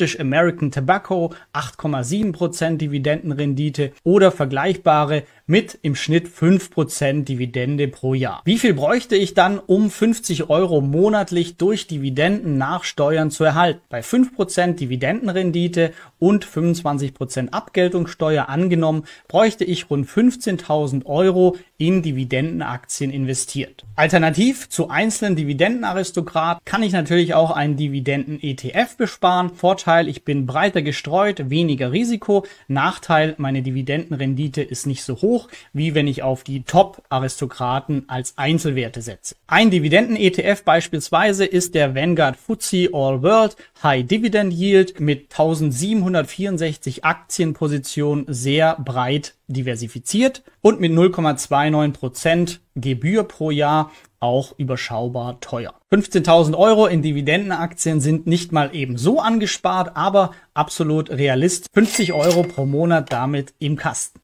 British American Tobacco 8,7% Dividendenrendite oder vergleichbare mit im Schnitt 5% Dividende pro Jahr. Wie viel bräuchte ich dann, um 50 Euro monatlich durch Dividenden nach Steuern zu erhalten? Bei 5% Dividendenrendite und 25% Abgeltungssteuer angenommen, bräuchte ich rund 15.000 Euro in Dividendenaktien investiert. Alternativ zu einzelnen Dividendenaristokraten kann ich natürlich auch einen Dividenden-ETF besparen. Vorteil Vorteil, ich bin breiter gestreut, weniger Risiko. Nachteil, meine Dividendenrendite ist nicht so hoch, wie wenn ich auf die Top-Aristokraten als Einzelwerte setze. Ein Dividenden-ETF beispielsweise ist der Vanguard FTSE All World High Dividend Yield mit 1764 Aktienpositionen sehr breit diversifiziert und mit 0,29 Prozent Gebühr pro Jahr auch überschaubar teuer. 15.000 Euro in Dividendenaktien sind nicht mal eben so angespart, aber absolut realist. 50 Euro pro Monat damit im Kasten.